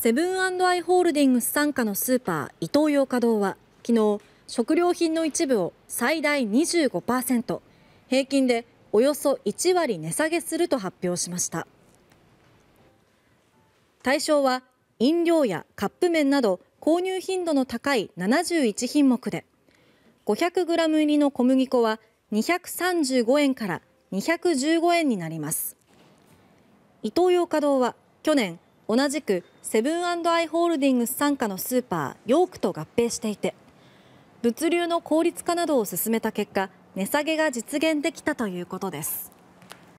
セブンアイ・ホールディングス傘下のスーパーイトーヨーカ堂は昨日食料品の一部を最大25%平均でおよそ1割値下げすると発表しました対象は飲料やカップ麺など購入頻度の高い71品目で 500g 入りの小麦粉は235円から215円になりますイトーヨーカドは去年同じくセブンアイ・ホールディングス傘下のスーパーヨークと合併していて物流の効率化などを進めた結果値下げが実現できたということです。